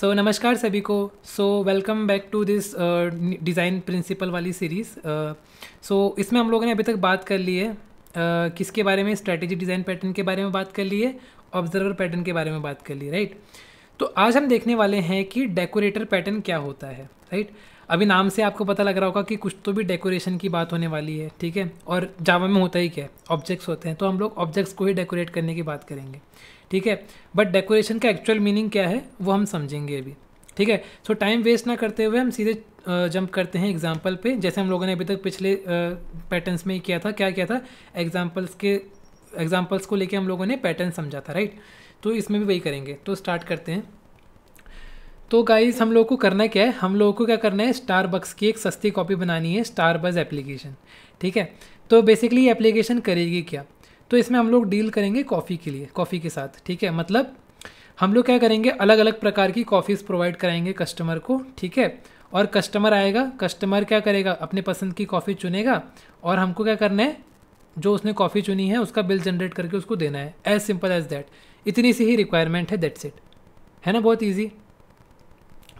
सो so, नमस्कार सभी को so welcome back to this design principle वाली सीरीज़ सो uh, so, इसमें हम लोगों ने अभी तक बात कर ली है uh, किसके बारे में स्ट्रैटेजी डिज़ाइन पैटर्न के बारे में बात कर ली है ऑब्जर्वर पैटर्न के बारे में बात कर ली राइट तो आज हम देखने वाले हैं कि डेकोरेटर पैटर्न क्या होता है राइट अभी नाम से आपको पता लग रहा होगा कि कुछ तो भी डेकोरेशन की बात होने वाली है ठीक है और जावा में होता ही क्या ऑब्जेक्ट्स होते हैं तो हम लोग ऑब्जेक्ट्स को ही डेकोरेट करने की बात करेंगे ठीक है बट डेकोरेशन का एक्चुअल मीनिंग क्या है वो हम समझेंगे अभी ठीक है सो टाइम वेस्ट ना करते हुए हम सीधे जंप करते हैं एग्जाम्पल पे जैसे हम लोगों ने अभी तक पिछले पैटर्न्स में ही किया था क्या किया था एग्जाम्पल्स के एग्जाम्पल्स को लेके हम लोगों ने पैटर्न समझा था राइट तो इसमें भी वही करेंगे तो स्टार्ट करते हैं तो गाइस हम लोगों को करना क्या है हम लोगों को क्या करना है स्टार बक्स की एक सस्ती कॉपी बनानी है स्टार बज़ एप्लीकेशन ठीक है तो बेसिकली एप्लीकेशन करेगी क्या तो इसमें हम लोग डील करेंगे कॉफ़ी के लिए कॉफ़ी के साथ ठीक है मतलब हम लोग क्या करेंगे अलग अलग प्रकार की कॉफ़ीज़ प्रोवाइड कराएंगे कस्टमर को ठीक है और कस्टमर आएगा कस्टमर क्या करेगा अपने पसंद की कॉफ़ी चुनेगा और हमको क्या करना है जो उसने कॉफ़ी चुनी है उसका बिल जनरेट करके उसको देना है एज सिंपल एज दैट इतनी सी ही रिक्वायरमेंट है दैट्स इट है ना बहुत ईजी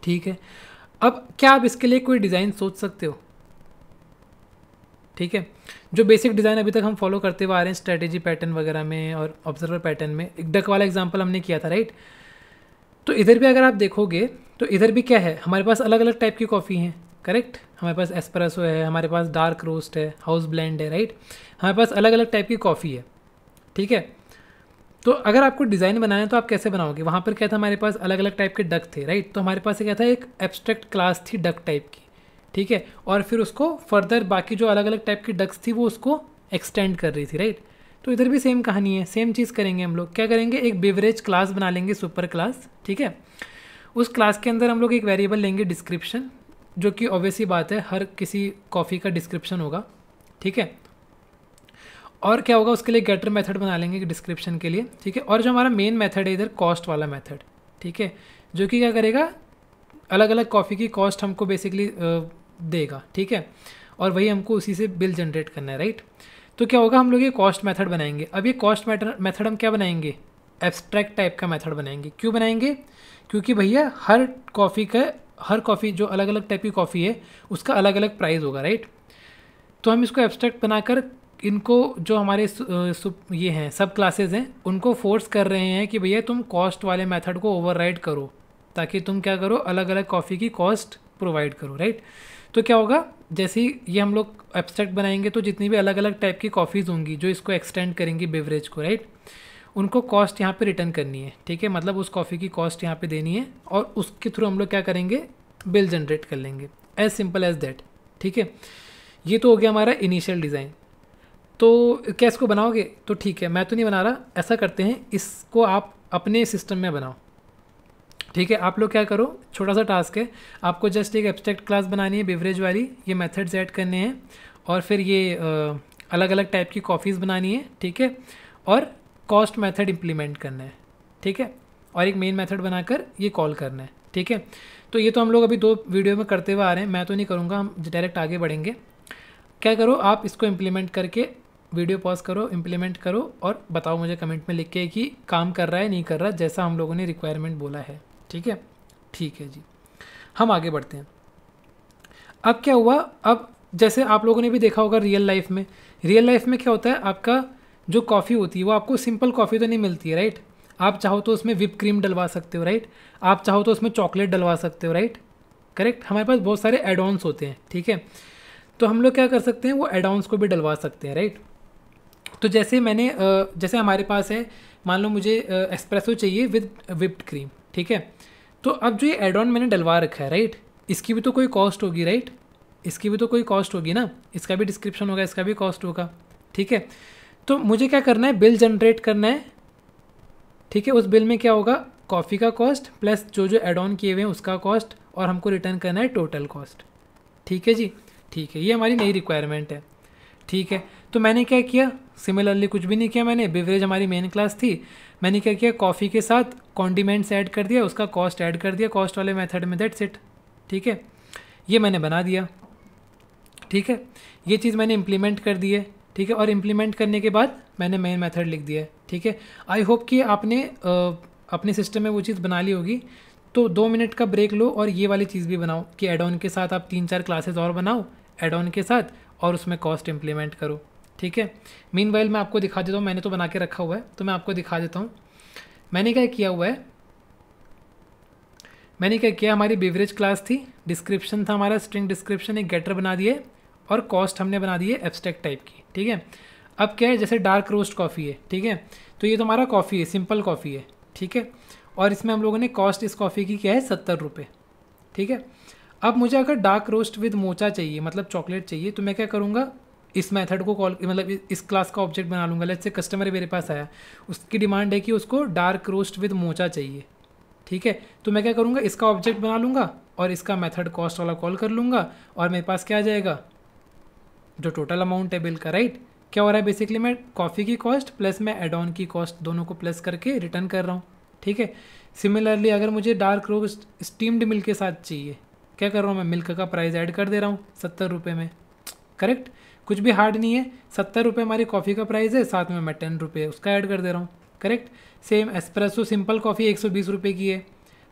ठीक है अब क्या आप इसके लिए कोई डिज़ाइन सोच सकते हो ठीक है जो बेसिक डिज़ाइन अभी तक हम फॉलो करते हुए आ रहे हैं स्ट्रेटेजी पैटर्न वगैरह में और ऑब्जर्वर पैटर्न में एक डक वाला एग्जाम्पल हमने किया था राइट तो इधर भी अगर आप देखोगे तो इधर भी क्या है हमारे पास अलग अलग टाइप की कॉफ़ी हैं करेक्ट हमारे पास एस्प्रेसो है हमारे पास डार्क रोस्ट है हाउस ब्लेंड है राइट हमारे पास अलग अलग टाइप की कॉफ़ी है ठीक है तो अगर आपको डिज़ाइन बनाना है तो आप कैसे बनाओगे वहाँ पर क्या था हमारे पास अलग अलग टाइप के डक थे राइट तो हमारे पास क्या था एक एब्स्ट्रैक्ट क्लास थी डक टाइप की ठीक है और फिर उसको फर्दर बाकी जो अलग अलग टाइप की डक्स थी वो उसको एक्सटेंड कर रही थी राइट तो इधर भी सेम कहानी है सेम चीज़ करेंगे हम लोग क्या करेंगे एक बेवरेज क्लास बना लेंगे सुपर क्लास ठीक है उस क्लास के अंदर हम लोग एक वेरिएबल लेंगे डिस्क्रिप्शन जो कि ऑब्वियसली बात है हर किसी कॉफ़ी का डिस्क्रिप्शन होगा ठीक है और क्या होगा उसके लिए गेटर मेथड बना लेंगे डिस्क्रिप्शन के लिए ठीक है और जो हमारा मेन मेथड है इधर कॉस्ट वाला मेथड ठीक है जो कि क्या करेगा अलग अलग कॉफ़ी की कॉस्ट हमको बेसिकली देगा ठीक है और वही हमको उसी से बिल जनरेट करना है राइट तो क्या होगा हम लोग ये कॉस्ट मेथड बनाएंगे अब ये कॉस्ट मेथड हम क्या बनाएंगे एब्स्ट्रैक्ट टाइप का मेथड बनाएंगे क्यों बनाएंगे क्योंकि भैया हर कॉफ़ी का हर कॉफ़ी जो अलग अलग टाइप की कॉफ़ी है उसका अलग अलग प्राइस होगा राइट तो हम इसको एब्स्ट्रैक्ट बनाकर इनको जो हमारे सु, सु, ये हैं सब क्लासेज हैं उनको फोर्स कर रहे हैं कि भैया तुम कॉस्ट वाले मेथड को ओवरराइड करो ताकि तुम क्या करो अलग अलग कॉफ़ी की कॉस्ट प्रोवाइड करो राइट तो क्या होगा जैसे ही ये हम लोग एब्स्ट्रैक्ट बनाएंगे तो जितनी भी अलग अलग टाइप की कॉफ़ीज़ होंगी जो इसको एक्सटेंड करेंगी बेवरेज को राइट उनको कॉस्ट यहाँ पे रिटर्न करनी है ठीक है मतलब उस कॉफ़ी की कॉस्ट यहाँ पे देनी है और उसके थ्रू हम लोग क्या करेंगे बिल जनरेट कर लेंगे एज सिंपल एज दैट ठीक है ये तो हो गया हमारा इनिशियल डिज़ाइन तो क्या इसको बनाओगे तो ठीक है मैं तो नहीं बना रहा ऐसा करते हैं इसको आप अपने सिस्टम में बनाओ ठीक है आप लोग क्या करो छोटा सा टास्क है आपको जस्ट एक एब्स्ट्रैक्ट क्लास बनानी है बेवरेज वाली ये मेथड्स ऐड करने हैं और फिर ये आ, अलग अलग टाइप की कॉफ़ीज़ बनानी है ठीक है और कॉस्ट मेथड इम्प्लीमेंट करना है ठीक है और एक मेन मेथड बनाकर ये कॉल करना है ठीक है तो ये तो हम लोग अभी दो वीडियो में करते हुए आ रहे हैं मैं तो नहीं करूँगा हम डायरेक्ट आगे बढ़ेंगे क्या करो आप इसको इम्प्लीमेंट करके वीडियो पॉज करो इम्प्लीमेंट करो और बताओ मुझे कमेंट में लिख के कि काम कर रहा है नहीं कर रहा जैसा हम लोगों ने रिक्वायरमेंट बोला है ठीक है ठीक है जी हम आगे बढ़ते हैं अब क्या हुआ अब जैसे आप लोगों ने भी देखा होगा रियल लाइफ में रियल लाइफ में क्या होता है आपका जो कॉफ़ी होती है वो आपको सिंपल कॉफ़ी तो नहीं मिलती है राइट आप चाहो तो उसमें विप क्रीम डलवा सकते हो राइट आप चाहो तो उसमें चॉकलेट डलवा सकते हो राइट करेक्ट हमारे पास बहुत सारे एडॉन्स होते हैं ठीक है तो हम लोग क्या कर सकते हैं वो एडॉन्स को भी डलवा सकते हैं राइट तो जैसे मैंने जैसे हमारे पास है मान लो मुझे एस्प्रेसो चाहिए विद विप्ड क्रीम ठीक है तो अब जो ये एड ऑन मैंने डलवा रखा है राइट इसकी भी तो कोई कॉस्ट होगी राइट इसकी भी तो कोई कॉस्ट होगी ना इसका भी डिस्क्रिप्शन होगा इसका भी कॉस्ट होगा ठीक है तो मुझे क्या करना है बिल जनरेट करना है ठीक है उस बिल में क्या होगा कॉफ़ी का कॉस्ट प्लस जो जो एड ऑन किए हुए हैं उसका कॉस्ट और हमको रिटर्न करना है टोटल कॉस्ट ठीक है जी ठीक है ये हमारी नई रिक्वायरमेंट है ठीक है तो मैंने क्या किया सिमिलरली कुछ भी नहीं किया मैंने बेवरेज हमारी मेन क्लास थी मैंने क्या किया कॉफ़ी के साथ कॉन्डिमेंट्स ऐड कर दिया उसका कॉस्ट ऐड कर दिया कॉस्ट वाले मेथड में दैट्स इट ठीक है ये मैंने बना दिया ठीक है ये चीज़ मैंने इम्प्लीमेंट कर दी है ठीक है और इम्प्लीमेंट करने के बाद मैंने मेन मेथड लिख दिया है ठीक है आई होप कि आपने आ, अपने सिस्टम में वो चीज़ बना ली होगी तो दो मिनट का ब्रेक लो और ये वाली चीज़ भी बनाओ कि एड ऑन के साथ आप तीन चार क्लासेस और बनाओ एड ऑन के साथ और उसमें कॉस्ट इम्प्लीमेंट करो ठीक है मीन वाइल मैं आपको दिखा देता हूँ मैंने तो बना के रखा हुआ है तो मैं आपको दिखा देता हूँ मैंने क्या किया हुआ है मैंने क्या किया हमारी बेवरेज क्लास थी डिस्क्रिप्शन था हमारा स्ट्रिंग डिस्क्रिप्शन एक गेटर बना दिए और कॉस्ट हमने बना दी है टाइप की ठीक है अब क्या है जैसे डार्क रोस्ट कॉफ़ी है ठीक है तो ये तो हमारा कॉफ़ी है सिंपल कॉफ़ी है ठीक है और इसमें हम लोगों ने कॉस्ट इस कॉफ़ी की क्या है सत्तर रुपये ठीक है अब मुझे अगर डार्क रोस्ट विद मोचा चाहिए मतलब चॉकलेट चाहिए तो मैं क्या करूँगा इस मेथड को कॉल मतलब इस क्लास का ऑब्जेक्ट बना लूँगा लेट्स से कस्टमर मेरे पास आया उसकी डिमांड है कि उसको डार्क रोस्ट विद मोचा चाहिए ठीक है तो मैं क्या करूँगा इसका ऑब्जेक्ट बना लूँगा और इसका मेथड कॉस्ट वाला कॉल कर लूँगा और मेरे पास क्या आ जाएगा जो टोटल अमाउंट है बिल का राइट क्या हो रहा है बेसिकली मैं कॉफ़ी की कॉस्ट प्लस मैं एड ऑन की कॉस्ट दोनों को प्लस करके रिटर्न कर रहा हूँ ठीक है सिमिलरली अगर मुझे डार्क रोस्ट स्टीम्ड मिल्क के साथ चाहिए क्या कर रहा हूँ मैं मिल्क का प्राइस ऐड कर दे रहा हूँ सत्तर रुपये में करेक्ट कुछ भी हार्ड नहीं है सत्तर रुपये हमारी कॉफ़ी का प्राइस है साथ में मैं टेन रुपये उसका ऐड कर दे रहा हूँ correct same espresso simple coffee एक सौ बीस रुपये की है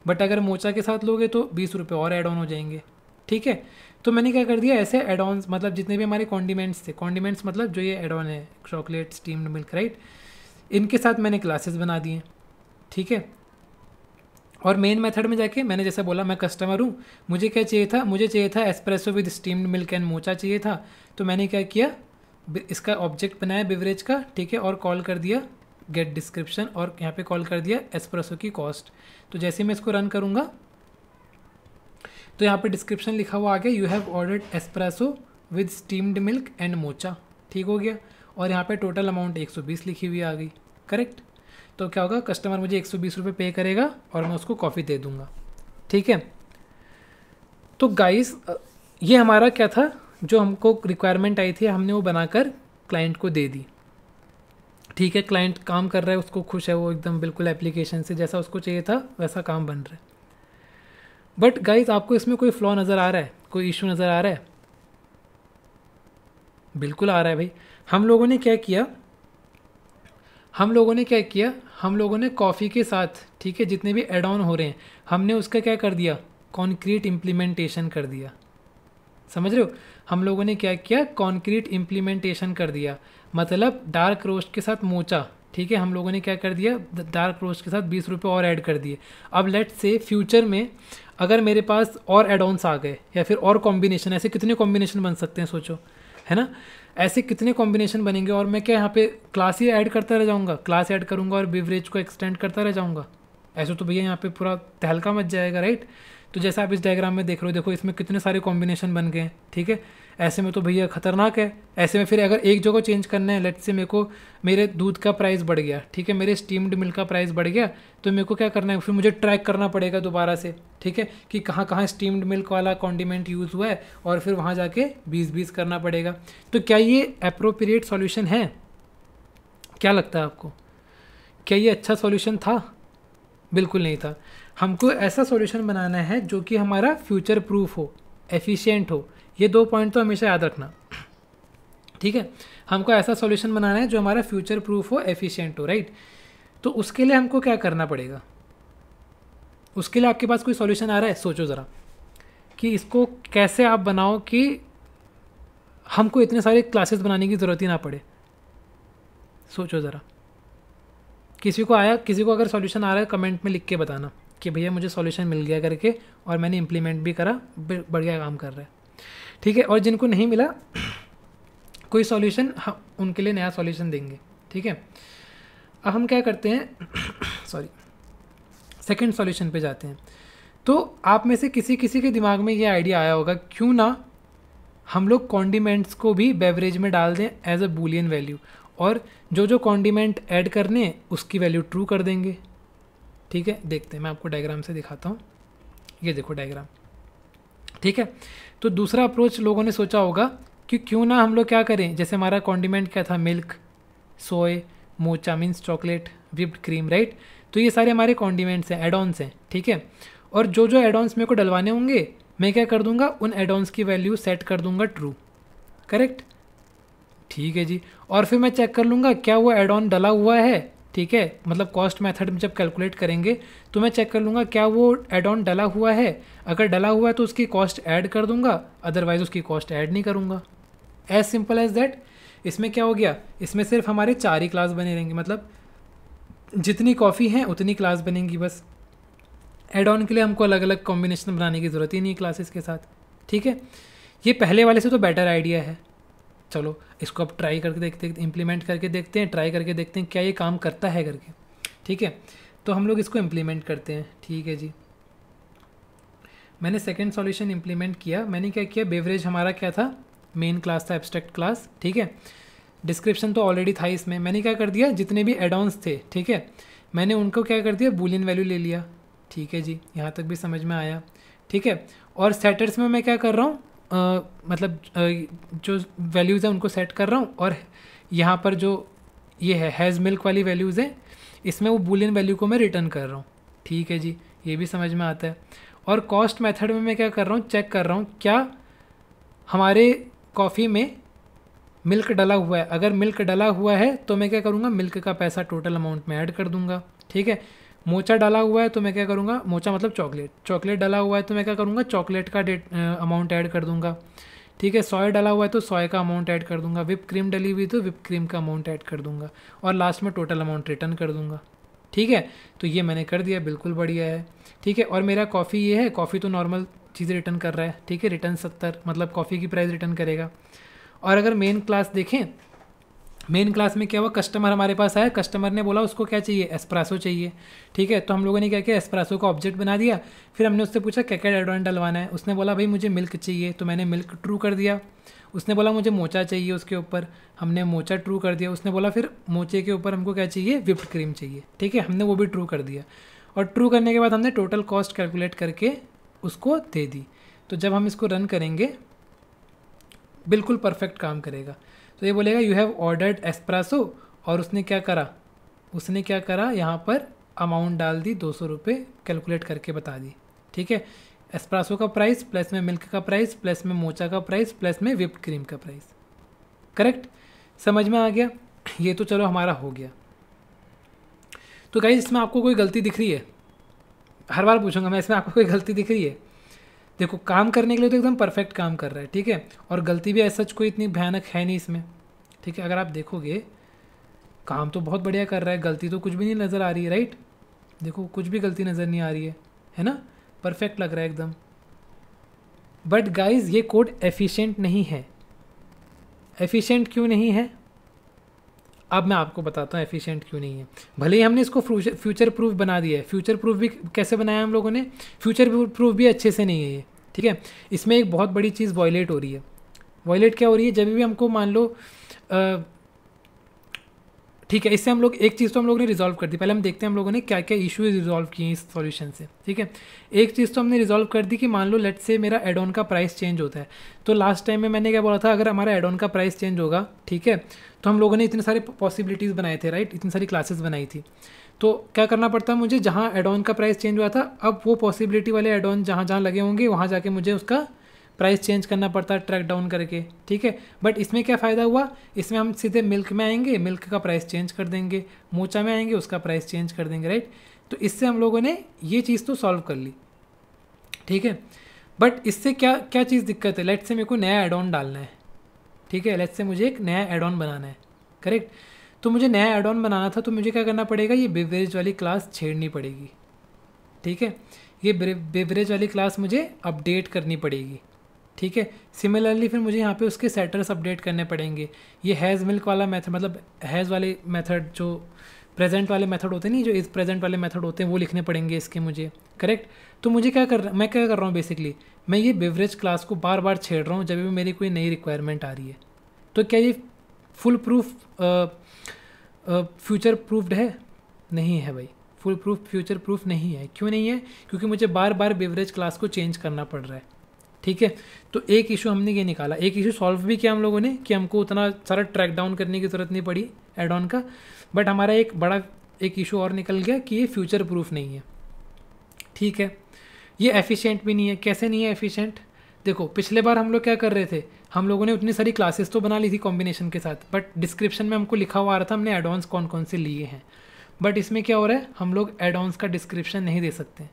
बट अगर मोचा के साथ लोगे तो बीस रुपये और ऐड ऑन हो जाएंगे ठीक है तो मैंने क्या कर दिया ऐसे एड ऑन मतलब जितने भी हमारे कॉन्डिमेंट्स थे कॉन्डिमेंट्स मतलब जो ये एड ऑन है चॉकलेट स्टीम्ड मिल्क राइट इनके साथ मैंने क्लासेस बना दिए ठीक है और मेन मेथड में जाके मैंने जैसा बोला मैं कस्टमर हूँ मुझे क्या चाहिए था मुझे चाहिए था espresso with steamed milk and mocha चाहिए था तो मैंने क्या किया इसका ऑब्जेक्ट बनाया बिवरेज का ठीक है और कॉल कर दिया गेट डिस्क्रिप्शन और यहाँ पे कॉल कर दिया एस्प्रेसो की कॉस्ट तो जैसे मैं इसको रन करूँगा तो यहाँ पे डिस्क्रिप्शन लिखा हुआ आ गया you have ordered espresso with steamed milk and mocha ठीक हो गया और यहाँ पे टोटल अमाउंट 120 लिखी हुई आ गई करेक्ट तो क्या होगा कस्टमर मुझे एक सौ बीस रुपये पे करेगा और मैं उसको कॉफ़ी दे दूँगा ठीक है तो गाइस ये हमारा क्या था जो हमको रिक्वायरमेंट आई थी हमने वो बनाकर क्लाइंट को दे दी ठीक है क्लाइंट काम कर रहा है उसको खुश है वो एकदम बिल्कुल एप्लीकेशन से जैसा उसको चाहिए था वैसा काम बन रहा है बट गाइज आपको इसमें कोई फ्लॉ नज़र आ रहा है कोई इशू नज़र आ रहा है बिल्कुल आ रहा है भाई हम लोगों ने क्या किया हम लोगों ने क्या किया हम लोगों ने कॉफ़ी के साथ ठीक है जितने भी एड ऑन हो रहे हैं हमने उसका क्या कर दिया कॉन्क्रीट इम्प्लीमेंटेशन कर दिया समझ रहे हो हम लोगों ने क्या किया कॉन्क्रीट इम्प्लीमेंटेशन कर दिया मतलब डार्क रोस्ट के साथ मोचा ठीक है हम लोगों ने क्या कर दिया डार्क रोस्ट के साथ बीस रुपये और ऐड कर दिए अब लेट से फ्यूचर में अगर मेरे पास और एडोन्स आ गए या फिर और कॉम्बिनेशन ऐसे कितने कॉम्बिनेशन बन सकते हैं सोचो है ना ऐसे कितने कॉम्बिनेशन बनेंगे और मैं क्या यहाँ पे क्लास ही ऐड करता रह जाऊँगा क्लास ऐड करूँगा और बिवरेज को एक्सटेंड करता रह जाऊँगा ऐसे तो भैया यहाँ पे पूरा तहलका मच जाएगा राइट तो जैसा आप इस डायग्राम में देख रहे हो देखो इसमें कितने सारे कॉम्बिनेशन बन गए ठीक है ऐसे में तो भैया ख़तरनाक है ऐसे में फिर अगर एक जगह चेंज करना है लेट से मेरे को मेरे दूध का प्राइस बढ़ गया ठीक है मेरे स्टीम्ड मिल्क का प्राइस बढ़ गया तो मेरे को क्या करना है फिर मुझे ट्रैक करना पड़ेगा दोबारा से ठीक है कि कहाँ कहाँ स्टीम्ड मिल्क वाला कॉन्डिमेंट यूज़ हुआ है और फिर वहाँ जाके बीस बीस करना पड़ेगा तो क्या ये अप्रोप्रिएट सॉल्यूशन है क्या लगता है आपको क्या ये अच्छा सॉल्यूशन था बिल्कुल नहीं था हमको ऐसा सॉल्यूशन बनाना है जो कि हमारा फ्यूचर प्रूफ हो एफिशिएंट हो ये दो पॉइंट तो हमेशा याद रखना ठीक है हमको ऐसा सॉल्यूशन बनाना है जो हमारा फ्यूचर प्रूफ हो एफिशिएंट हो राइट तो उसके लिए हमको क्या करना पड़ेगा उसके लिए आपके पास कोई सॉल्यूशन आ रहा है सोचो ज़रा कि इसको कैसे आप बनाओ कि हमको इतने सारे क्लासेस बनाने की ज़रूरत ही ना पड़े सोचो ज़रा किसी को आया किसी को अगर सॉल्यूशन आ रहा है कमेंट में लिख के बताना कि भैया मुझे सॉल्यूशन मिल गया करके और मैंने इम्प्लीमेंट भी करा बढ़िया काम कर रहा है ठीक है और जिनको नहीं मिला कोई सॉल्यूशन हम उनके लिए नया सॉल्यूशन देंगे ठीक है अब हम क्या करते हैं सॉरी सेकंड सॉल्यूशन पे जाते हैं तो आप में से किसी किसी के दिमाग में ये आइडिया आया होगा क्यों ना हम लोग कॉन्डिमेंट्स को भी बेवरेज में डाल दें एज अ बुलियन वैल्यू और जो जो कॉन्डिमेंट ऐड करने उसकी वैल्यू ट्रू कर देंगे ठीक है देखते हैं मैं आपको डायग्राम से दिखाता हूँ ये देखो डायग्राम ठीक है तो दूसरा अप्रोच लोगों ने सोचा होगा कि क्यों ना हम लोग क्या करें जैसे हमारा कॉन्डिमेंट क्या था milk soy mocha means chocolate whipped cream right तो ये सारे हमारे कॉन्डिमेंट्स हैं एडॉन्स हैं ठीक है और जो जो एडॉन्स मेरे को डलवाने होंगे मैं क्या कर दूंगा उन एडॉन्स की वैल्यू सेट कर दूंगा ट्रू करेक्ट ठीक है जी और फिर मैं चेक कर लूँगा क्या वो एडॉन डला हुआ है ठीक है मतलब कॉस्ट मेथड में जब कैलकुलेट करेंगे तो मैं चेक कर लूँगा क्या वो एड ऑन डला हुआ है अगर डला हुआ है तो उसकी कॉस्ट ऐड कर दूंगा अदरवाइज़ उसकी कॉस्ट ऐड नहीं करूँगा एज सिंपल एज दैट इसमें क्या हो गया इसमें सिर्फ हमारे चार ही क्लास बने रहेंगे मतलब जितनी कॉफ़ी हैं उतनी क्लास बनेंगी बस एड ऑन के लिए हमको अलग अलग कॉम्बिनेशन बनाने की ज़रूरत ही नहीं क्लासेस के साथ ठीक है ये पहले वाले से तो बेटर आइडिया है चलो इसको अब ट्राई करके देखते इम्प्लीमेंट करके देखते हैं ट्राई करके देखते हैं क्या ये काम करता है करके ठीक है तो हम लोग इसको इम्प्लीमेंट करते हैं ठीक है जी मैंने सेकेंड सॉल्यूशन इम्प्लीमेंट किया मैंने क्या किया बेवरेज हमारा क्या था मेन क्लास था एब्स्ट्रैक्ट क्लास ठीक है डिस्क्रिप्शन तो ऑलरेडी था इसमें मैंने क्या कर दिया जितने भी एडॉन्स थे ठीक है मैंने उनको क्या कर दिया बुलियन वैल्यू ले लिया ठीक है जी यहाँ तक भी समझ में आया ठीक है और सेटर्स में मैं क्या कर रहा हूँ आ, मतलब आ, जो वैल्यूज़ हैं उनको सेट कर रहा हूँ और यहाँ पर जो ये है हैज़ मिल्क वाली वैल्यूज़ हैं इसमें वो बुलियन वैल्यू को मैं रिटर्न कर रहा हूँ ठीक है जी ये भी समझ में आता है और कॉस्ट मेथड में मैं क्या कर रहा हूँ चेक कर रहा हूँ क्या हमारे कॉफ़ी में मिल्क डला हुआ है अगर मिल्क डला हुआ है तो मैं क्या करूँगा मिल्क का पैसा टोटल अमाउंट में ऐड कर दूँगा ठीक है मोचा डाला हुआ है तो मैं क्या करूँगा मोचा मतलब चॉकलेट चॉकलेट डाला हुआ है तो मैं क्या करूँगा चॉकलेट का डेट अमाउंट ऐड कर दूँगा ठीक है सॉय डाला हुआ है तो सॉय का अमाउंट ऐड कर दूंगा विप क्रीम डली हुई तो विप क्रीम का अमाउंट ऐड कर दूंगा और लास्ट में टोटल अमाउंट रिटर्न कर दूंगा ठीक है तो ये मैंने कर दिया बिल्कुल बढ़िया है ठीक है और मेरा कॉफ़ी ये है कॉफ़ी तो नॉर्मल चीज़ें रिटर्न कर रहा है ठीक है रिटर्न सत्तर मतलब कॉफ़ी की प्राइस रिटर्न करेगा और अगर मेन क्लास देखें मेन क्लास में क्या हुआ कस्टमर हमारे पास आया कस्टमर ने बोला उसको क्या चाहिए एस्प्रासो चाहिए ठीक है तो हम लोगों ने क्या किया एस्प्रासो का ऑब्जेक्ट बना दिया फिर हमने उससे पूछा क्या क्या डेडोरेंट डलवाना है उसने बोला भाई मुझे मिल्क चाहिए तो मैंने मिल्क ट्रू कर दिया उसने बोला मुझे मोचा चाहिए उसके ऊपर हमने मोचा ट्रू कर दिया उसने बोला फिर मोचे के ऊपर हमको क्या चाहिए विप्ड क्रीम चाहिए ठीक है हमने वो भी ट्रू कर दिया और ट्रू करने के बाद हमने टोटल कॉस्ट कैलकुलेट करके उसको दे दी तो जब हम इसको रन करेंगे बिल्कुल परफेक्ट काम करेगा तो ये बोलेगा यू हैव ऑर्डर्ड एस्प्रासो और उसने क्या करा उसने क्या करा यहाँ पर अमाउंट डाल दी दो सौ रुपये कैलकुलेट करके बता दी ठीक है एस्प्रासो का प्राइस प्लस में मिल्क का प्राइस प्लस में मोचा का प्राइस प्लस में विप्ड क्रीम का प्राइस करेक्ट समझ में आ गया ये तो चलो हमारा हो गया तो कहीं इसमें आपको कोई गलती दिख रही है हर बार पूछूंगा मैं इसमें आपको कोई गलती दिख रही है देखो काम करने के लिए तो एकदम परफेक्ट काम कर रहा है ठीक है और गलती भी ऐसा कोई इतनी भयानक है नहीं इसमें ठीक है अगर आप देखोगे काम तो बहुत बढ़िया कर रहा है गलती तो कुछ भी नहीं नज़र आ रही है राइट देखो कुछ भी गलती नज़र नहीं आ रही है है ना परफेक्ट लग रहा है एकदम बट गाइज ये कोड एफिशिएंट नहीं है एफिशिएंट क्यों नहीं है अब मैं आपको बताता हूँ एफिशिएंट क्यों नहीं है भले ही हमने इसको फ्यूचर प्रूफ बना दिया है फ्यूचर प्रूफ भी कैसे बनाया हम लोगों ने फ्यूचर प्रूफ भी अच्छे से नहीं है ये ठीक है इसमें एक बहुत बड़ी चीज़ वॉयलेट हो रही है वॉयलेट क्या हो रही है जब भी हमको मान लो ठीक है इससे हम लोग एक चीज़ तो हम लोग ने रिजॉल्व कर दी पहले हम देखते हैं हम लोगों ने क्या क्या इशूज़ रिजॉल्व किए इस सॉल्यूशन से ठीक है एक चीज़ तो हमने रिजॉल्व कर दी कि मान लो लेट से मेरा एडोन का प्राइस चेंज होता है तो लास्ट टाइम में मैंने क्या बोला था अगर हमारा एडोन का प्राइस चेंज होगा ठीक है तो हम लोगों ने इतने सारे पॉसिबिलिटीज़ बनाए थे राइट इतनी सारी क्लासेस बनाई थी तो क्या करना पड़ता है मुझे जहाँ एडोन का प्राइस चेंज हुआ था अब वो पॉसिबिलिटी वाले एडोन जहाँ जहाँ लगे होंगे वहाँ जाके मुझे उसका प्राइस चेंज करना पड़ता है ट्रैक डाउन करके ठीक है बट इसमें क्या फ़ायदा हुआ इसमें हम सीधे मिल्क में आएंगे मिल्क का प्राइस चेंज कर देंगे मोचा में आएंगे उसका प्राइस चेंज कर देंगे राइट तो इससे हम लोगों ने ये चीज़ तो सॉल्व कर ली ठीक है बट इससे क्या क्या चीज़ दिक्कत है लेट से मेरे को नया एड ऑन डालना है ठीक है लेट से मुझे एक नया एड ऑन बनाना है करेक्ट तो मुझे नया एड ऑन बनाना था तो मुझे क्या करना पड़ेगा ये बेवरेज वाली क्लास छेड़नी पड़ेगी ठीक है ये बेवरेज वाली क्लास मुझे अपडेट करनी पड़ेगी ठीक है सिमिलरली फिर मुझे यहाँ पे उसके सेटर्स अपडेट करने पड़ेंगे ये हैज़ मिल्क वाला मेथड मतलब हैज़ वाले मेथड जो प्रेजेंट वाले मेथड होते नहीं जो इस प्रेजेंट वाले मेथड होते हैं वो लिखने पड़ेंगे इसके मुझे करेक्ट तो मुझे क्या कर मैं क्या कर रहा हूँ बेसिकली मैं ये बेवरेज क्लास को बार बार छेड़ रहा हूँ जब भी मेरी कोई नई रिक्वायरमेंट आ रही है तो क्या ये फुल प्रूफ फ्यूचर प्रूफ्ड है नहीं है भाई फुल प्रूफ फ्यूचर प्रूफ नहीं है क्यों नहीं है क्योंकि मुझे बार बार बेवरेज क्लास को चेंज करना पड़ रहा है ठीक है तो एक इशू हमने ये निकाला एक इशू सॉल्व भी किया हम लोगों ने कि हमको उतना सारा ट्रैक डाउन करने की ज़रूरत नहीं पड़ी एड ऑन का बट हमारा एक बड़ा एक इशू और निकल गया कि ये फ्यूचर प्रूफ नहीं है ठीक है ये एफिशिएंट भी नहीं है कैसे नहीं है एफिशिएंट देखो पिछले बार हम लोग क्या कर रहे थे हम लोगों ने उतनी सारी क्लासेस तो बना ली थी कॉम्बिनेशन के साथ बट डिस्क्रिप्शन में हमको लिखा हुआ आ रहा था हमने एडवांस कौन कौन से लिए हैं बट इसमें क्या हो रहा है हम लोग एडवांस का डिस्क्रिप्शन नहीं दे सकते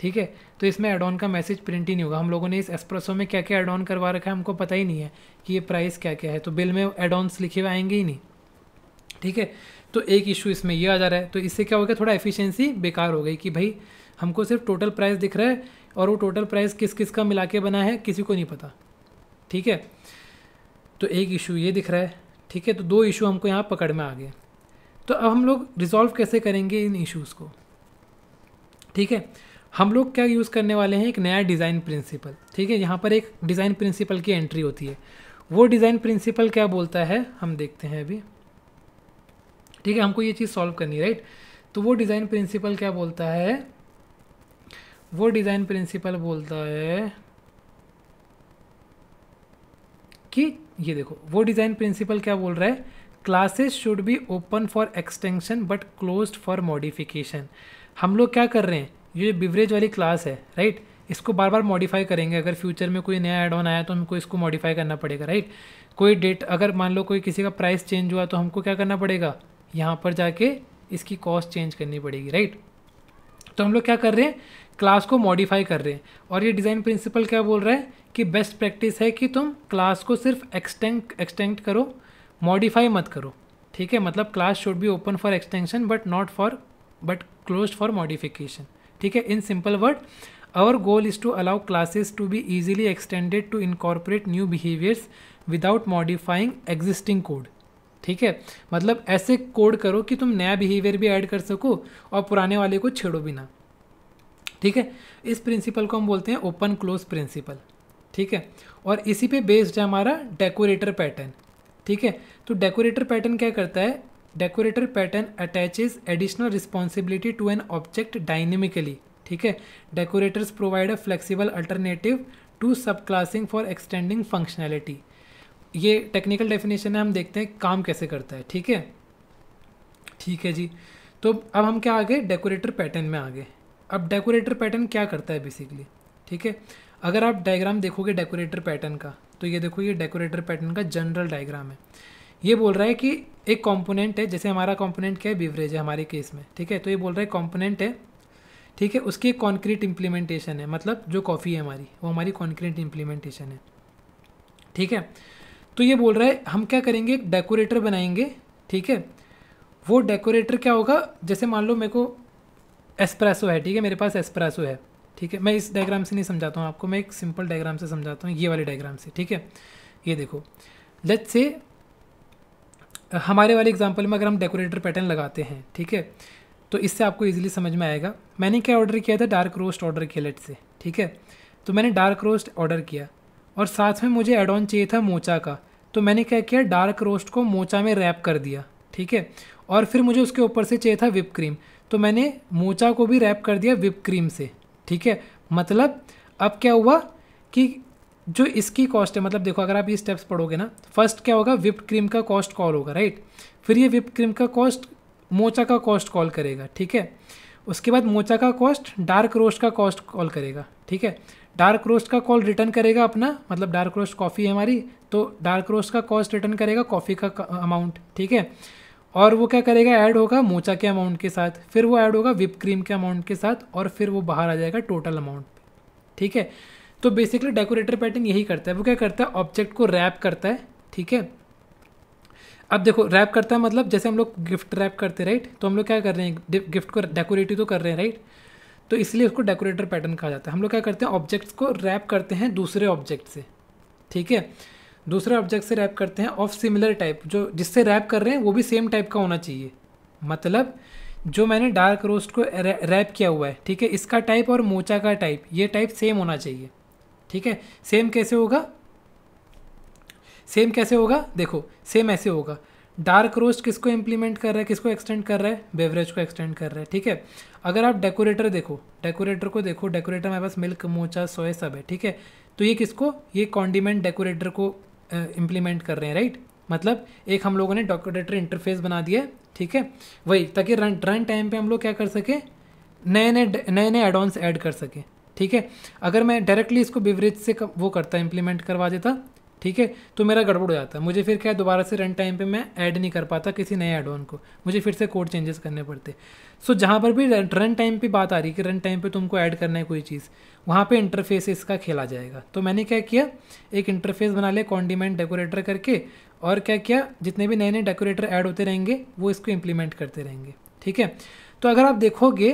ठीक है तो इसमें एड ऑन का मैसेज प्रिंट ही नहीं होगा हम लोगों ने इस एक्सप्रेसो में क्या क्या एड ऑन करवा रखा है हमको पता ही नहीं है कि ये प्राइस क्या क्या है तो बिल में एड ऑनस लिखे हुए आएंगे ही नहीं ठीक है तो एक इशू इसमें ये आ जा रहा है तो इससे क्या हो गया थोड़ा एफिशिएंसी बेकार हो गई कि भाई हमको सिर्फ टोटल प्राइस दिख रहा है और वो टोटल प्राइस किस किस का मिला के बना है किसी को नहीं पता ठीक है तो एक इशू ये दिख रहा है ठीक है तो दो इशू हमको यहाँ पकड़ में आ गए तो अब हम लोग रिजॉल्व कैसे करेंगे इन इश्यूज़ को ठीक है हम लोग क्या यूज़ करने वाले हैं एक नया डिज़ाइन प्रिंसिपल ठीक है यहाँ पर एक डिज़ाइन प्रिंसिपल की एंट्री होती है वो डिज़ाइन प्रिंसिपल क्या बोलता है हम देखते हैं अभी ठीक है हमको ये चीज़ सॉल्व करनी राइट तो वो डिज़ाइन प्रिंसिपल क्या बोलता है वो डिज़ाइन प्रिंसिपल बोलता है कि ये देखो वो डिज़ाइन प्रिंसिपल क्या बोल रहा है classes should be open for extension but close for modification हम लोग क्या कर रहे हैं ये बिवरेज वाली क्लास है राइट इसको बार बार मॉडिफाई करेंगे अगर फ्यूचर में कोई नया एड ऑन आया तो हमको इसको मॉडिफाई करना पड़ेगा राइट कोई डेट अगर मान लो कोई किसी का प्राइस चेंज हुआ तो हमको क्या करना पड़ेगा यहाँ पर जाके इसकी कॉस्ट चेंज करनी पड़ेगी राइट तो हम लोग क्या कर रहे हैं क्लास को मॉडिफाई कर रहे हैं और ये डिज़ाइन प्रिंसिपल क्या बोल रहा है कि बेस्ट प्रैक्टिस है कि तुम क्लास को सिर्फ एक्सटेंट एक्सटेंट करो मॉडिफाई मत करो ठीक है मतलब class should be open for extension but not for but close for modification ठीक है in simple word our goal is to allow classes to be easily extended to incorporate new behaviours without modifying existing code ठीक है मतलब ऐसे code करो कि तुम नया बिहेवियर भी ऐड कर सको और पुराने वाले को छेड़ो भी ना ठीक है इस प्रिंसिपल को हम बोलते हैं ओपन क्लोज प्रिंसिपल ठीक है और इसी पे बेस्ड है हमारा डेकोरेटर पैटर्न ठीक है तो डेकोरेटर पैटर्न क्या करता है decorator pattern attaches additional responsibility to an object dynamically ठीक है decorators provide a flexible alternative to subclassing for extending functionality ये टेक्निकल डेफिनेशन है हम देखते हैं काम कैसे करता है ठीक है ठीक है जी तो अब हम क्या आ गए डेकोरेटर पैटर्न में आ गए अब डेकोरेटर पैटर्न क्या करता है बेसिकली ठीक है अगर आप डायग्राम देखोगे डेकोरेटर पैटर्न का तो ये देखो ये डेकोरेटर पैटर्न का जनरल डायग्राम है ये बोल रहा है कि एक कॉम्पोनेंट है जैसे हमारा कॉम्पोनेंट क्या है बीवरेज है हमारे केस में ठीक है तो ये बोल रहा है कॉम्पोनेंट है ठीक है उसकी एक कॉन्क्रीट इम्प्लीमेंटेशन है मतलब जो कॉफ़ी है हमारी वो हमारी कॉन्क्रीट इम्प्लीमेंटेशन है ठीक है तो ये बोल रहा है हम क्या करेंगे एक डेकोरेटर बनाएंगे ठीक है वो डेकोरेटर क्या होगा जैसे मान लो मेरे को एस्प्रेसो है ठीक है मेरे पास एस्प्रेसो है ठीक है मैं इस डायग्राम से नहीं समझाता हूँ आपको मैं एक सिंपल डायग्राम से समझाता हूँ ये वाले डायग्राम से ठीक है ये देखो लेट्स से हमारे वाले एग्जाम्पल में अगर हम डेकोरेटर पैटर्न लगाते हैं ठीक है तो इससे आपको ईजिली समझ में आएगा मैंने क्या ऑर्डर किया था डार्क रोस्ट ऑर्डर किया लेट से ठीक है तो मैंने डार्क रोस्ट ऑर्डर किया और साथ में मुझे एड ऑन चाहिए था मोचा का तो मैंने क्या किया डार्क रोस्ट को मोचा में रैप कर दिया ठीक है और फिर मुझे उसके ऊपर से चाहिए था विप क्रीम तो मैंने मोचा को भी रैप कर दिया विप क्रीम से ठीक है मतलब अब क्या हुआ कि जो इसकी कॉस्ट है मतलब देखो अगर आप ये स्टेप्स पढ़ोगे ना फर्स्ट क्या होगा विप्ड क्रीम का कॉस्ट कॉल होगा राइट फिर ये विप्ड क्रीम का कॉस्ट मोचा का कॉस्ट कॉल करेगा ठीक है उसके बाद मोचा का कॉस्ट डार्क रोस्ट का कॉस्ट कॉल करेगा ठीक है डार्क रोस्ट का कॉल रिटर्न करेगा अपना मतलब डार्क रोस्ट कॉफ़ी है हमारी तो डार्क रोस्ट का कॉस्ट रिटर्न करेगा कॉफ़ी का अमाउंट ठीक है और वो क्या करेगा ऐड होगा मोचा के अमाउंट के साथ फिर वो ऐड होगा विप क्रीम के अमाउंट के साथ और फिर वो बाहर आ जाएगा टोटल अमाउंट ठीक है तो बेसिकली डेकोरेटर पैटर्न यही करता है वो क्या करता है ऑब्जेक्ट को रैप करता है ठीक है अब देखो रैप करता है मतलब जैसे हम लोग गिफ्ट रैप करते हैं राइट तो हम लोग क्या कर रहे हैं गिफ्ट को डेकोरेटिव तो कर रहे हैं राइट तो इसलिए उसको डेकोरेटर पैटर्न कहा जाता है हम लोग क्या करते हैं ऑब्जेक्ट्स को रैप करते हैं दूसरे ऑब्जेक्ट से ठीक है दूसरे ऑब्जेक्ट से रैप करते हैं ऑफ सिमिलर टाइप जो जिससे रैप कर रहे हैं वो भी सेम टाइप का होना चाहिए मतलब जो मैंने डार्क रोस्ट को रैप किया हुआ है ठीक है इसका टाइप और मोचा का टाइप ये टाइप सेम होना चाहिए ठीक है सेम कैसे होगा सेम कैसे होगा देखो सेम ऐसे होगा डार्क रोस्ट किसको इम्प्लीमेंट कर रहा है किसको एक्सटेंड कर रहा है बेवरेज को एक्सटेंड कर रहा है ठीक है अगर आप डेकोरेटर देखो डेकोरेटर को देखो डेकोरेटर हमारे पास मिल्क मोचा सोए सब है ठीक है तो ये किसको ये कॉन्डिमेंट डेकोरेटर को इम्प्लीमेंट कर रहे हैं राइट मतलब एक हम लोगों ने डेकोरेटर इंटरफेस बना दिया है ठीक है वही ताकि रन रन टाइम पर हम लोग क्या कर सकें नए नए नए नए एड ऐड कर सकें ठीक है अगर मैं डायरेक्टली इसको बिवरेज से वो करता इम्प्लीमेंट करवा देता ठीक है तो मेरा गड़बड़ हो जाता है मुझे फिर क्या है दोबारा से रन टाइम पे मैं ऐड नहीं कर पाता किसी नए ऐड ऑन को मुझे फिर से कोड चेंजेस करने पड़ते सो so, जहाँ पर भी रन टाइम पे बात आ रही है कि रन टाइम पे तुमको ऐड करना है कोई चीज़ वहाँ पे इंटरफेस इसका खेला जाएगा तो मैंने क्या किया एक इंटरफेस बना लिया कॉन्डीमेंट डेकोरेटर करके और क्या किया जितने भी नए नए डेकोरेटर ऐड होते रहेंगे वो इसको इम्प्लीमेंट करते रहेंगे ठीक है तो अगर आप देखोगे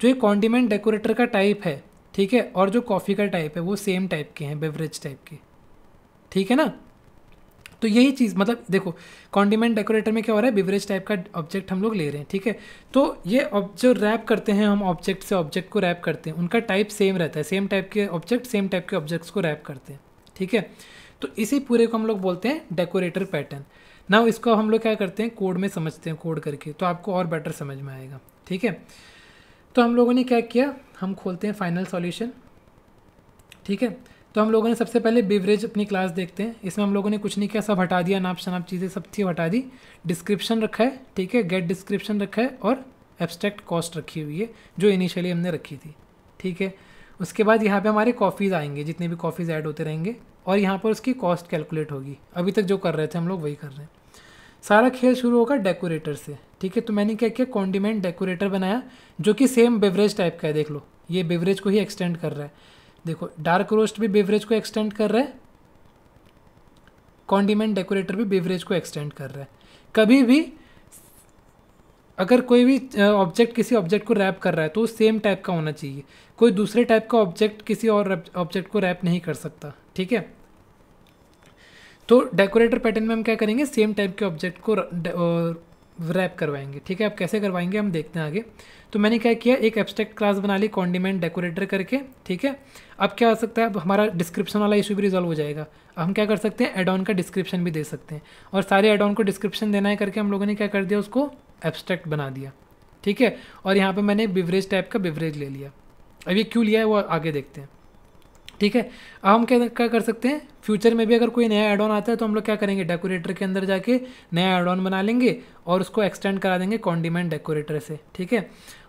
जो ये कॉन्डीमेंट डेकोरेटर का टाइप है ठीक है और जो कॉफ़ी का टाइप है वो सेम टाइप के हैं बेवरेज टाइप के ठीक है ना तो यही चीज़ मतलब देखो कॉन्डिमेंट डेकोरेटर में क्या हो रहा है बिवरेज टाइप का ऑब्जेक्ट हम लोग ले रहे हैं ठीक है तो ये जो रैप करते हैं हम ऑब्जेक्ट से ऑब्जेक्ट को रैप करते हैं उनका टाइप सेम रहता है सेम टाइप के ऑब्जेक्ट सेम टाइप के ऑब्जेक्ट्स को रैप करते हैं ठीक है तो इसी पूरे को हम लोग बोलते हैं डेकोरेटर पैटर्न ना इसको हम लोग क्या करते हैं कोड में समझते हैं कोड करके तो आपको और बेटर समझ में आएगा ठीक है तो हम लोगों ने क्या किया हम खोलते हैं फाइनल सॉल्यूशन ठीक है तो हम लोगों ने सबसे पहले बेवरेज अपनी क्लास देखते हैं इसमें हम लोगों ने कुछ नहीं किया सब हटा दिया नाप शनाप चीज़ें सब थी हटा दी डिस्क्रिप्शन रखा है ठीक है गेट डिस्क्रिप्शन रखा है और एब्स्ट्रैक्ट कॉस्ट रखी हुई है जो इनिशियली हमने रखी थी ठीक है उसके बाद यहाँ पे हमारे कॉफ़ीज़ आएंगे जितने भी कॉफ़ीज़ ऐड होते रहेंगे और यहाँ पर उसकी कॉस्ट कैलकुलेट होगी अभी तक जो कर रहे थे हम लोग वही कर रहे हैं सारा खेल शुरू होगा डेकोरेटर से ठीक है तो मैंने क्या किया कॉन्डिमेंट डेकोरेटर बनाया जो कि सेम बेवरेज टाइप का है देख लो ये बेवरेज को ही एक्सटेंड कर रहा है देखो डार्क रोस्ट भी बेवरेज को एक्सटेंड कर रहा है कॉन्डिमेंट डेकोरेटर भी बेवरेज को एक्सटेंड कर रहा है कभी भी अगर कोई भी ऑब्जेक्ट किसी ऑब्जेक्ट को रैप कर रहा है तो सेम टाइप का होना चाहिए कोई दूसरे टाइप का ऑब्जेक्ट किसी और ऑब्जेक्ट को रैप नहीं कर सकता ठीक है तो डेकोरेटर पैटर्न में हम क्या करेंगे सेम टाइप के ऑब्जेक्ट को रैप करवाएंगे ठीक है आप कैसे करवाएंगे हम देखते हैं आगे तो मैंने क्या किया एक एब्स्ट्रैक्ट क्लास बना ली कॉन्डिमेंट डेकोरेटर करके ठीक है अब क्या हो सकता है अब हमारा डिस्क्रिप्शन वाला इशू भी रिजॉल्व हो जाएगा हम क्या कर सकते हैं एडॉन का डिस्क्रिप्शन भी दे सकते हैं और सारे एडॉन को डिस्क्रिप्शन देना है करके हम लोगों ने क्या कर दिया उसको एब्स्ट्रैक्ट बना दिया ठीक है और यहाँ पर मैंने बिवरेज टाइप का बिवरेज ले लिया अब ये क्यों लिया है वो आगे देखते हैं ठीक है अब हम क्या क्या कर सकते हैं फ्यूचर में भी अगर कोई नया एड ऑन आता है तो हम लोग क्या करेंगे डेकोरेटर के अंदर जाके नया एड ऑन बना लेंगे और उसको एक्सटेंड करा देंगे कॉन्डिमेंट डेकोरेटर से ठीक है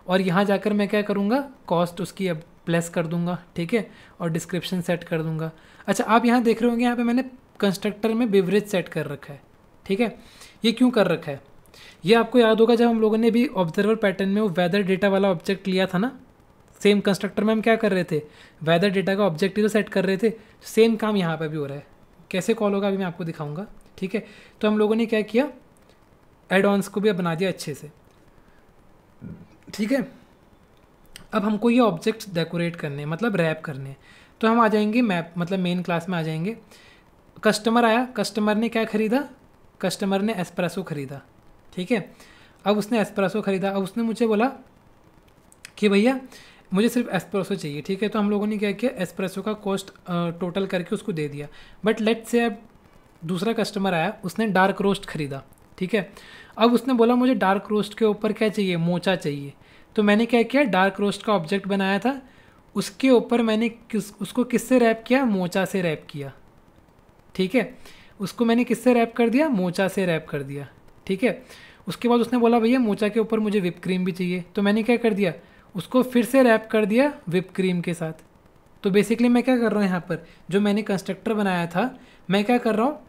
और यहाँ जाकर मैं क्या करूँगा कॉस्ट उसकी अब प्लस कर दूँगा ठीक है और डिस्क्रिप्शन सेट कर दूँगा अच्छा आप यहाँ देख रहे होंगे यहाँ पर मैंने कंस्ट्रक्टर में बेवरेज सेट कर रखा है ठीक है ये क्यों कर रखा है ये आपको याद होगा जब हम लोगों ने भी ऑब्जर्वर पैटर्न में वो वेदर डेटा वाला ऑब्जेक्ट लिया था ना सेम कंस्ट्रक्टर में हम क्या कर रहे थे वेदर डेटा का ऑब्जेक्टिव सेट तो कर रहे थे सेम काम यहाँ पर भी हो रहा है कैसे कॉल होगा अभी मैं आपको दिखाऊंगा ठीक है तो हम लोगों ने क्या किया एड को भी अब बना दिया अच्छे से ठीक है अब हमको ये ऑब्जेक्ट्स डेकोरेट करने हैं मतलब रैप करने हैं तो हम आ जाएंगे मैप मतलब मेन क्लास में आ जाएंगे कस्टमर आया कस्टमर ने क्या ख़रीदा कस्टमर ने एस्प्रेसो ख़रीदा ठीक है अब उसने एस्प्रेसो ख़रीदा अब उसने मुझे बोला कि भैया मुझे सिर्फ एस्प्रेसो चाहिए ठीक है तो हम लोगों ने क्या किया एस्प्रेसो का कॉस्ट टोटल करके उसको दे दिया बट लेट से अब दूसरा कस्टमर आया उसने डार्क रोस्ट ख़रीदा ठीक है अब उसने बोला मुझे डार्क रोस्ट के ऊपर क्या चाहिए मोचा चाहिए तो मैंने क्या किया डार्क रोस्ट का ऑब्जेक्ट बनाया था उसके ऊपर मैंने किस उसको किससे रैप किया मोचा से रैप किया ठीक है उसको मैंने किससे रैप कर दिया मोचा से रैप कर दिया ठीक है उसके बाद उसने बोला भैया मोचा के ऊपर मुझे विप क्रीम भी चाहिए तो मैंने क्या कर दिया उसको फिर से रैप कर दिया विप क्रीम के साथ तो बेसिकली मैं क्या कर रहा हूँ यहाँ पर जो मैंने कंस्ट्रक्टर बनाया था मैं क्या कर रहा हूँ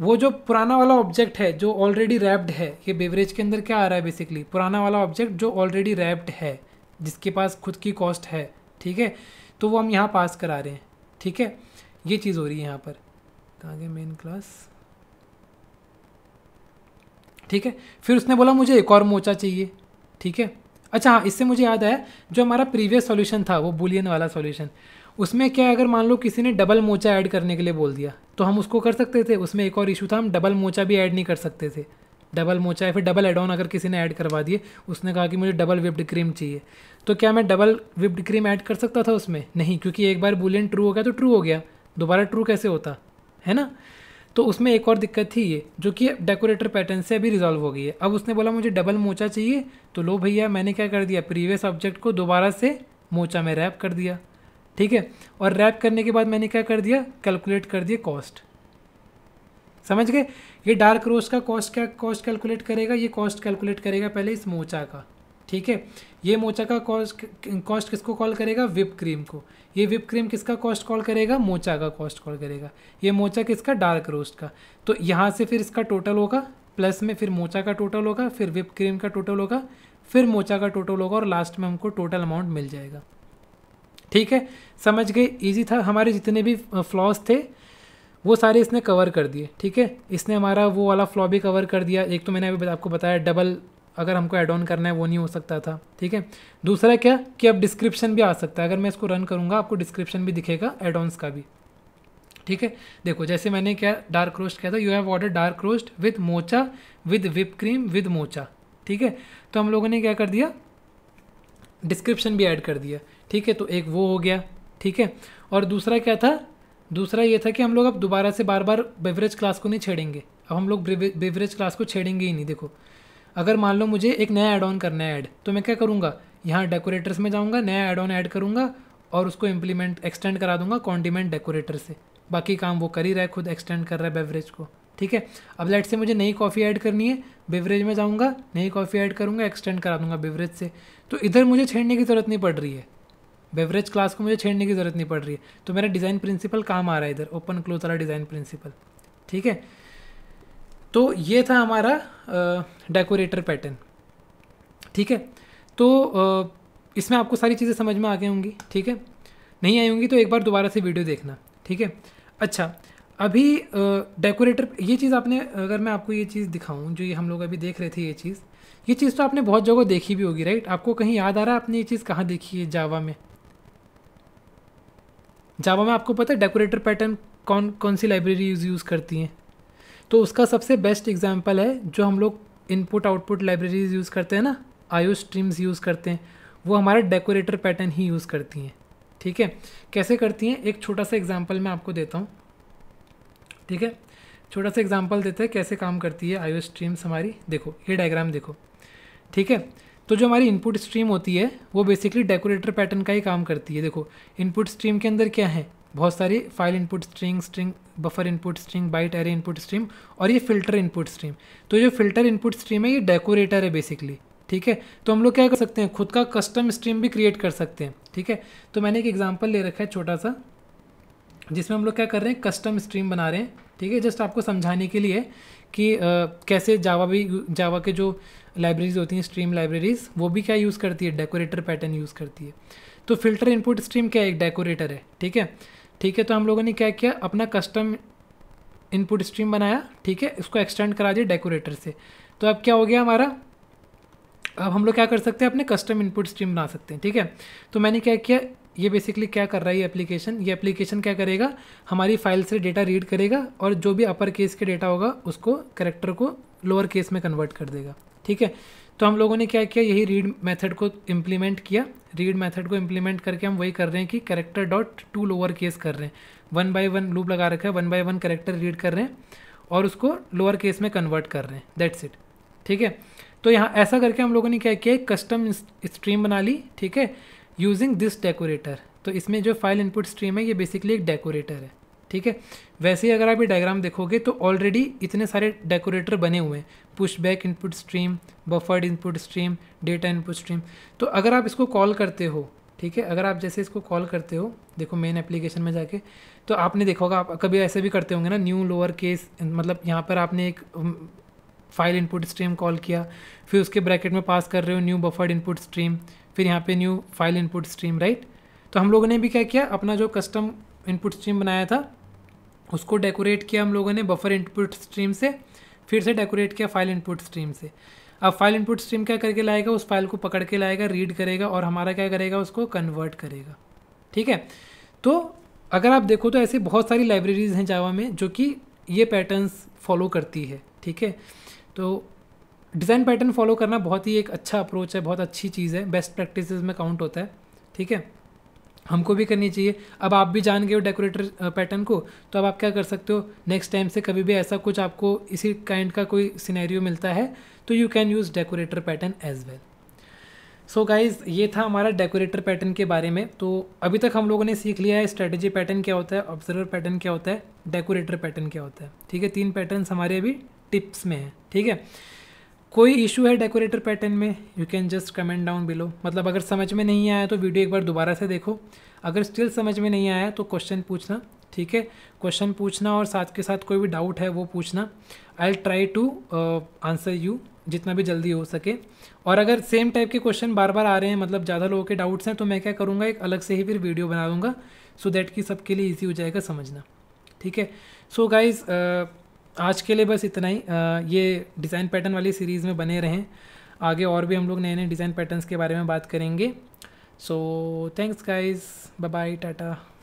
वो जो पुराना वाला ऑब्जेक्ट है जो ऑलरेडी रैप्ड है ये बेवरेज के अंदर क्या आ रहा है बेसिकली पुराना वाला ऑब्जेक्ट जो ऑलरेडी रैप्ड है जिसके पास खुद की कॉस्ट है ठीक है तो वो हम यहाँ पास करा रहे हैं ठीक है ये चीज़ हो रही है यहाँ पर कहाँ गए मेन क्लास ठीक है फिर उसने बोला मुझे एक और मोचा चाहिए ठीक है अच्छा हाँ इससे मुझे याद आया जो हमारा प्रीवियस सॉल्यूशन था वो बुलियन वाला सॉल्यूशन उसमें क्या है अगर मान लो किसी ने डबल मोचा ऐड करने के लिए बोल दिया तो हम उसको कर सकते थे उसमें एक और इशू था हम डबल मोचा भी ऐड नहीं कर सकते थे डबल मोचा या फिर डबल एड ऑन अगर किसी ने ऐड करवा दिए उसने कहा कि मुझे डबल विप्ड क्रीम चाहिए तो क्या मैं डबल विप्ड क्रीम ऐड कर सकता था उसमें नहीं क्योंकि एक बार बुलियन ट्रू हो गया तो ट्रू हो गया दोबारा ट्रू कैसे होता है ना तो उसमें एक और दिक्कत थी ये जो कि डेकोरेटर पैटर्न से अभी रिजॉल्व हो गई है अब उसने बोला मुझे डबल मोचा चाहिए तो लो भैया मैंने क्या कर दिया प्रीवियस ऑब्जेक्ट को दोबारा से मोचा में रैप कर दिया ठीक है और रैप करने के बाद मैंने क्या कर दिया कैलकुलेट कर दिया कॉस्ट समझ गए ये डार्क रोज का कॉस्ट क्या कॉस्ट कैलकुलेट करेगा ये कॉस्ट कैलकुलेट करेगा पहले इस मोचा का ठीक है ये मोचा का कॉस्ट कॉस्ट किसको कॉल करेगा विप क्रीम को ये विप क्रीम किसका कॉस्ट कॉल करेगा मोचा का कॉस्ट कॉल करेगा ये मोचा किसका डार्क रोस्ट का तो यहाँ से फिर इसका टोटल होगा प्लस में फिर मोचा का टोटल होगा फिर विप क्रीम का टोटल होगा फिर मोचा का टोटल होगा और लास्ट में हमको टोटल अमाउंट मिल जाएगा ठीक है समझ गए इजी था हमारे जितने भी फ्लॉज थे वो सारे इसने कवर कर दिए ठीक है इसने हमारा वो वाला फ्लॉ भी कवर कर दिया एक तो मैंने अभी आपको बताया डबल अगर हमको ऐड ऑन करना है वो नहीं हो सकता था ठीक है दूसरा क्या कि अब डिस्क्रिप्शन भी आ सकता है अगर मैं इसको रन करूँगा आपको डिस्क्रिप्शन भी दिखेगा एड ऑन्स का भी ठीक है देखो जैसे मैंने क्या डार्क रोस्ट किया था you have order dark roast with mocha with whip cream with mocha ठीक है तो हम लोगों ने क्या कर दिया डिस्क्रिप्शन भी ऐड कर दिया ठीक है तो एक वो हो गया ठीक है और दूसरा क्या था दूसरा ये था कि हम लोग अब दोबारा से बार बार बेवरेज क्लास को नहीं छेड़ेंगे अब हम लोग बेवरेज क्लास को छेड़ेंगे ही नहीं देखो अगर मान लो मुझे एक नया ऐड ऑन करना है ऐड तो मैं क्या करूँगा यहाँ डेकोरेटर्स में जाऊँगा नया ऐड ऑन ऐड करूँगा और उसको इम्प्लीमेंट एक्सटेंड करा दूंगा कॉन्डिमेंट डेकोरेटर से बाकी काम वो कर ही रहा है खुद एक्सटेंड कर रहा है बेवरेज को ठीक है अब लेट से मुझे नई कॉफ़ी ऐड करनी है बेवरेज में जाऊँगा नई कॉफ़ी ऐड करूँगा एक्सटेंड करा दूंगा बेवरेज से तो इधर मुझे छेड़ने की ज़रूरत नहीं पड़ रही है बेवरेज क्लास को मुझे छेड़ने की ज़रूरत नहीं पड़ रही है तो मेरा डिज़ाइन प्रिंसिपल काम आ रहा है इधर ओपन क्लोज वाला डिज़ाइन प्रिंसिपल ठीक है तो ये था हमारा डेकोरेटर पैटर्न ठीक है तो इसमें आपको सारी चीज़ें समझ में आ गई होंगी ठीक है नहीं आई होंगी तो एक बार दोबारा से वीडियो देखना ठीक है अच्छा अभी डेकोरेटर ये चीज़ आपने अगर मैं आपको ये चीज़ दिखाऊं जो ये हम लोग अभी देख रहे थे ये चीज़ ये चीज़ तो आपने बहुत जगह देखी भी होगी राइट आपको कहीं याद आ रहा है आपने ये चीज़ कहाँ देखी है जावा में जावा में आपको पता है डेकोरेटर पैटर्न कौन कौन सी लाइब्रेरी यूज़ करती हैं तो उसका सबसे बेस्ट एग्जाम्पल है जो हम लोग इनपुट आउटपुट लाइब्रेरीज यूज़ करते हैं ना आयो स्ट्रीम्स यूज़ करते हैं वो हमारा डेकोरेटर पैटर्न ही यूज़ करती हैं ठीक है कैसे करती हैं एक छोटा सा एग्जाम्पल मैं आपको देता हूँ ठीक है छोटा सा एग्जाम्पल देते हैं कैसे काम करती है आयो स्ट्रीम्स हमारी देखो ये डायग्राम देखो ठीक है तो जो हमारी इनपुट स्ट्रीम होती है वो बेसिकली डेकोरेटर पैटर्न का ही काम करती है देखो इनपुट स्ट्रीम के अंदर क्या है बहुत सारी file input string string buffer input stream byte array input stream और ये फिल्टर इनपुट स्ट्रीम तो जो फिल्टर इनपुट स्ट्रीम है ये डेकोरेटर है बेसिकली ठीक है तो हम लोग क्या कर सकते हैं खुद का कस्टम स्ट्रीम भी क्रिएट कर सकते हैं ठीक है तो मैंने एक एग्जाम्पल ले रखा है छोटा सा जिसमें हम लोग क्या कर रहे हैं कस्टम स्ट्रीम बना रहे हैं ठीक है जस्ट आपको समझाने के लिए कि आ, कैसे जावा भी जावा के जो लाइब्रेरीज होती हैं स्ट्रीम लाइब्रेरीज वो भी क्या यूज़ करती है डेकोरेटर पैटर्न यूज़ करती है तो फिल्टर इनपुट स्ट्रीम क्या है एक डेकोरेटर है ठीक है ठीक है तो हम लोगों ने क्या किया अपना कस्टम इनपुट स्ट्रीम बनाया ठीक है इसको एक्सटेंड करा दिया डेकोरेटर से तो अब क्या हो गया हमारा अब हम लोग क्या कर सकते हैं अपने कस्टम इनपुट स्ट्रीम बना सकते हैं ठीक है तो मैंने क्या किया ये बेसिकली क्या कर रहा है ये एप्लीकेशन ये एप्लीकेशन क्या करेगा हमारी फाइल से डेटा रीड करेगा और जो भी अपर केस के डेटा होगा उसको करेक्टर को लोअर केस में कन्वर्ट कर देगा ठीक है तो हम लोगों ने क्या किया यही रीड मेथड को इम्प्लीमेंट किया रीड मेथड को इम्प्लीमेंट करके हम वही कर रहे हैं कि character dot to lower case कर रहे हैं वन बाई वन लूप लगा रखा है one by one character read कर रहे हैं और उसको लोअर केस में कन्वर्ट कर रहे हैं दैट्स इट ठीक है तो यहाँ ऐसा करके हम लोगों ने क्या किया एक कस्टम स्ट्रीम बना ली ठीक है यूजिंग दिस डेकोरेटर तो इसमें जो फाइल इनपुट स्ट्रीम है ये बेसिकली एक डेकोरेटर है ठीक है वैसे ही अगर आप ये डायग्राम देखोगे तो ऑलरेडी इतने सारे डेकोरेटर बने हुए हैं pushback input stream buffered input stream data input stream तो अगर आप इसको कॉल करते हो ठीक है अगर आप जैसे इसको कॉल करते हो देखो मेन एप्लीकेशन में जाके तो आपने देखा होगा आप कभी ऐसे भी करते होंगे ना न्यू लोअर केस मतलब यहाँ पर आपने एक फाइल इनपुट स्ट्रीम कॉल किया फिर उसके ब्रैकेट में पास कर रहे हो न्यू बफर्ड इनपुट स्ट्रीम फिर यहाँ पे new file input stream right तो हम लोगों ने भी क्या किया अपना जो कस्टम इनपुट स्ट्रीम बनाया था उसको डेकोरेट किया हम लोगों ने बफर इनपुट स्ट्रीम से फिर से डेकोरेट किया फाइल इनपुट स्ट्रीम से अब फाइल इनपुट स्ट्रीम क्या करके लाएगा उस फाइल को पकड़ के लाएगा रीड करेगा और हमारा क्या करेगा उसको कन्वर्ट करेगा ठीक है तो अगर आप देखो तो ऐसी बहुत सारी लाइब्रेरीज़ हैं जावा में जो कि ये पैटर्न्स फॉलो करती है ठीक है तो डिज़ाइन पैटर्न फॉलो करना बहुत ही एक अच्छा अप्रोच है बहुत अच्छी चीज़ है बेस्ट प्रैक्टिस में काउंट होता है ठीक है हमको भी करनी चाहिए अब आप भी जान गए हो डेकोरेटर पैटर्न को तो अब आप क्या कर सकते हो नेक्स्ट टाइम से कभी भी ऐसा कुछ आपको इसी काइंड का कोई सिनेरियो मिलता है तो you can use decorator pattern as well so guys ये था हमारा डेकोरेटर पैटर्न के बारे में तो अभी तक हम लोगों ने सीख लिया है स्ट्रेटजी पैटर्न क्या होता है ऑब्जर्वर पैटर्न क्या होता है डेकोरेटर पैटर्न क्या होता है ठीक है तीन पैटर्न हमारे अभी टिप्स में हैं ठीक है कोई इशू है डेकोरेटर पैटर्न में you can just comment down below मतलब अगर समझ में नहीं आया तो वीडियो एक बार दोबारा से देखो अगर स्टिल समझ में नहीं आया तो क्वेश्चन पूछना ठीक है क्वेश्चन पूछना और साथ के साथ कोई भी डाउट है वो पूछना I try to answer you जितना भी जल्दी हो सके और अगर सेम टाइप के क्वेश्चन बार बार आ रहे हैं मतलब ज़्यादा लोगों के डाउट्स हैं तो मैं क्या करूँगा एक अलग से ही फिर वीडियो बना दूँगा सो so दैट कि सबके लिए ईजी हो जाएगा समझना ठीक है सो गाइज़ आज के लिए बस इतना ही ये डिज़ाइन पैटर्न वाली सीरीज़ में बने रहें आगे और भी हम लोग नए नए डिज़ाइन पैटर्न्स के बारे में बात करेंगे so thanks guys bye bye Tata